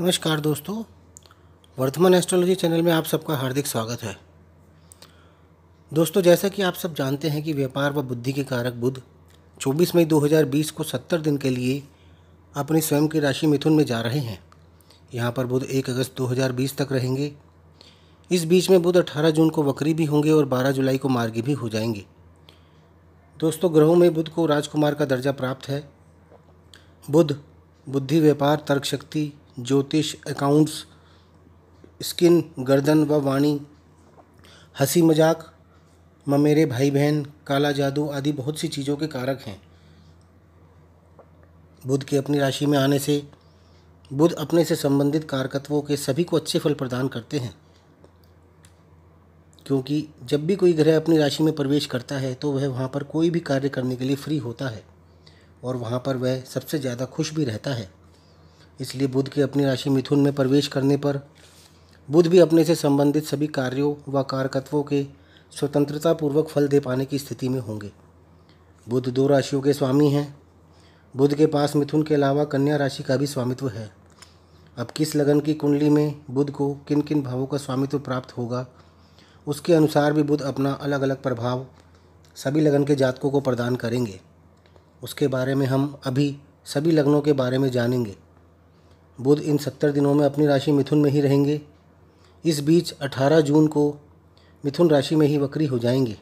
नमस्कार दोस्तों Varthaman astrology channel में आप सबका हार्दिक स्वागत है दोस्तों जैसा कि आप सब जानते हैं कि व्यापार व बुद्धि के कारक बुध 24 मई 2020 को 70 दिन के लिए अपनी स्वयं की राशि मिथुन में जा रहे हैं यहाँ पर बुध 1 अगस्त 2020 तक रहेंगे इस बीच में बुध 18 जून को वक्री भी होंगे और 12 जुलाई को मार्गी भी हो जाएंगे दोस्तों ग्रहों में बुध को राजकुमार का दर्जा प्राप्त है बुध बुद्धि व्यापार तर्क शक्ति ज्योतिष अकाउंट्स स्किन गर्दन व वाणी हंसी मजाक ममेरे भाई बहन काला जादू आदि बहुत सी चीज़ों के कारक हैं बुध के अपनी राशि में आने से बुध अपने से संबंधित कारकत्वों के सभी को अच्छे फल प्रदान करते हैं क्योंकि जब भी कोई ग्रह अपनी राशि में प्रवेश करता है तो वह वहाँ पर कोई भी कार्य करने के लिए फ्री होता है और वहाँ पर वह सबसे ज़्यादा खुश भी रहता है इसलिए बुध की अपनी राशि मिथुन में प्रवेश करने पर बुध भी अपने से संबंधित सभी कार्यों व कारकत्वों के स्वतंत्रतापूर्वक फल दे पाने की स्थिति में होंगे बुध दो राशियों के स्वामी हैं बुध के पास मिथुन के अलावा कन्या राशि का भी स्वामित्व है अब किस लगन की कुंडली में बुध को किन किन भावों का स्वामित्व प्राप्त होगा उसके अनुसार भी बुध अपना अलग अलग प्रभाव सभी लगन के जातकों को प्रदान करेंगे उसके बारे में हम अभी सभी लग्नों के बारे में जानेंगे बुध इन सत्तर दिनों में अपनी राशि मिथुन में ही रहेंगे इस बीच 18 जून को मिथुन राशि में ही वक्री हो जाएंगे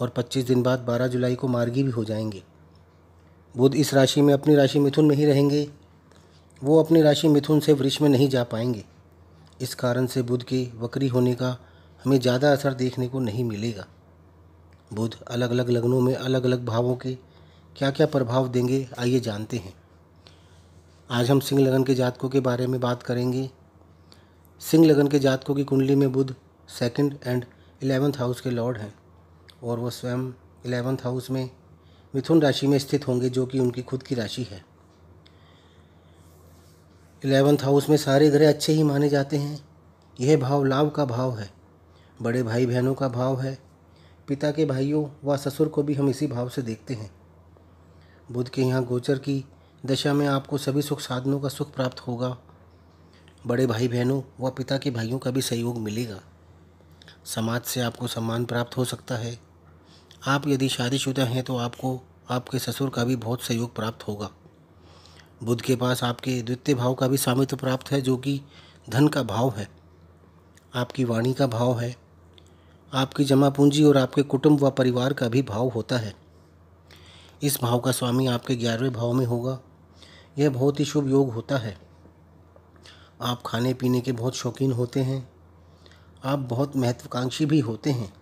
और 25 दिन बाद 12 जुलाई को मार्गी भी हो जाएंगे बुध इस राशि में अपनी राशि मिथुन में ही रहेंगे वो अपनी राशि मिथुन से वृक्ष में नहीं जा पाएंगे इस कारण से बुध के वक्री होने का हमें ज़्यादा असर देखने को नहीं मिलेगा बुध अलग अलग लग्नों में अलग अलग भावों के क्या क्या प्रभाव देंगे आइए जानते हैं आज हम सिंह लगन के जातकों के बारे में बात करेंगे सिंह लगन के जातकों की कुंडली में Budh second and eleventh house के लॉर्ड हैं और वो स्वयं इलेवंथ हाउस में मिथुन राशि में स्थित होंगे जो कि उनकी खुद की राशि है इलेवंथ हाउस में सारे ग्रह अच्छे ही माने जाते हैं यह भाव लाभ का भाव है बड़े भाई बहनों का भाव है पिता के भाइयों व ससुर को भी हम इसी भाव से देखते हैं बुध के यहाँ गोचर की दशा में आपको सभी सुख साधनों का सुख प्राप्त होगा बड़े भाई बहनों व पिता के भाइयों का भी सहयोग मिलेगा समाज से आपको सम्मान प्राप्त हो सकता है आप यदि शादीशुदा हैं तो आपको आपके ससुर का भी बहुत सहयोग प्राप्त होगा बुद्ध के पास आपके द्वितीय भाव का भी स्वामित्व प्राप्त है जो कि धन का भाव है आपकी वाणी का भाव है आपकी जमा पूंजी और आपके कुटुंब व परिवार का भी भाव होता है इस भाव का स्वामी आपके ग्यारहवें भाव में होगा यह बहुत ही शुभ योग होता है आप खाने पीने के बहुत शौकीन होते हैं आप बहुत महत्वाकांक्षी भी होते हैं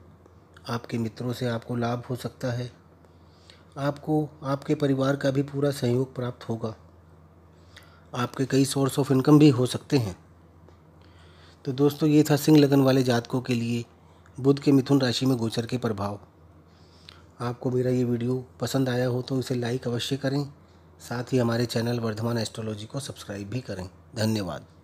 आपके मित्रों से आपको लाभ हो सकता है आपको आपके परिवार का भी पूरा सहयोग प्राप्त होगा आपके कई सोर्स ऑफ इनकम भी हो सकते हैं तो दोस्तों ये था सिंह लगन वाले जातकों के लिए बुध के मिथुन राशि में गोचर के प्रभाव आपको मेरा ये वीडियो पसंद आया हो तो इसे लाइक अवश्य करें साथ ही हमारे चैनल वर्धमान एस्ट्रोलॉजी को सब्सक्राइब भी करें धन्यवाद